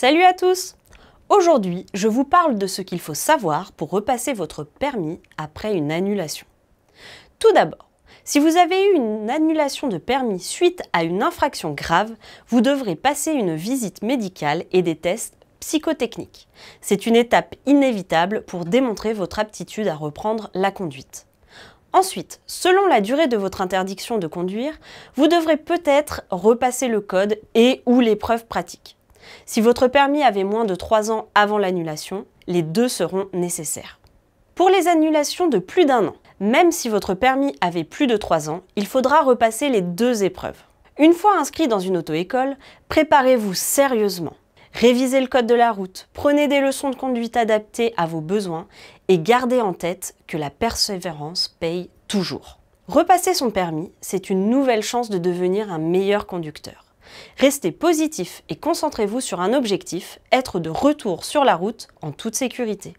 Salut à tous Aujourd'hui, je vous parle de ce qu'il faut savoir pour repasser votre permis après une annulation. Tout d'abord, si vous avez eu une annulation de permis suite à une infraction grave, vous devrez passer une visite médicale et des tests psychotechniques. C'est une étape inévitable pour démontrer votre aptitude à reprendre la conduite. Ensuite, selon la durée de votre interdiction de conduire, vous devrez peut-être repasser le code et ou l'épreuve pratique. Si votre permis avait moins de 3 ans avant l'annulation, les deux seront nécessaires. Pour les annulations de plus d'un an, même si votre permis avait plus de 3 ans, il faudra repasser les deux épreuves. Une fois inscrit dans une auto-école, préparez-vous sérieusement. Révisez le code de la route, prenez des leçons de conduite adaptées à vos besoins et gardez en tête que la persévérance paye toujours. Repasser son permis, c'est une nouvelle chance de devenir un meilleur conducteur. Restez positif et concentrez-vous sur un objectif, être de retour sur la route en toute sécurité.